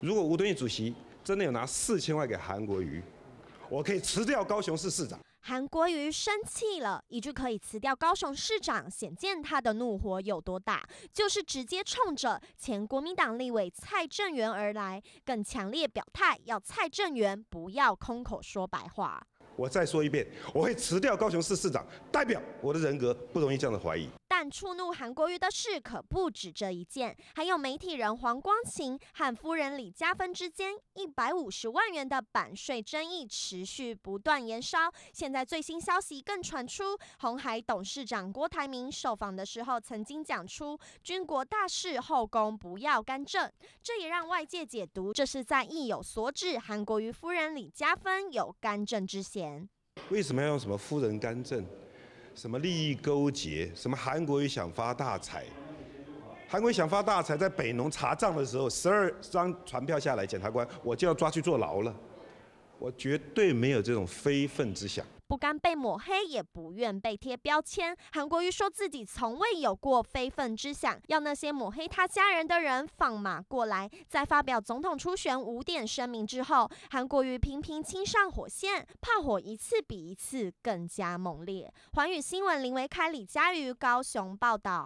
如果吴敦义主席真的有拿四千万给韩国瑜，我可以辞掉高雄市市长。韩国瑜生气了，一句可以辞掉高雄市长，显见他的怒火有多大，就是直接冲着前国民党立委蔡正元而来，更强烈表态要蔡正元不要空口说白话。我再说一遍，我会辞掉高雄市市长，代表我的人格不容易这样的怀疑。触怒韩国瑜的事可不止这一件，还有媒体人黄光琴和夫人李嘉芬之间一百五十万元的版税争议持续不断延烧。现在最新消息更传出，红海董事长郭台铭受访的时候曾经讲出“军国大事后宫不要干政”，这也让外界解读这是在意有所指，韩国瑜夫人李嘉芬有干政之嫌。为什么要用什么夫人干政？什么利益勾结？什么韩国瑜想发大财？韩国想发大财，在北农查账的时候，十二张传票下来，检察官我就要抓去坐牢了。我绝对没有这种非分之想。不甘被抹黑，也不愿被贴标签。韩国瑜说自己从未有过非分之想，要那些抹黑他家人的人放马过来。在发表总统初选五点声明之后，韩国瑜频频亲上火线，炮火一次比一次更加猛烈。环宇新闻林维开、李佳瑜，高雄报道。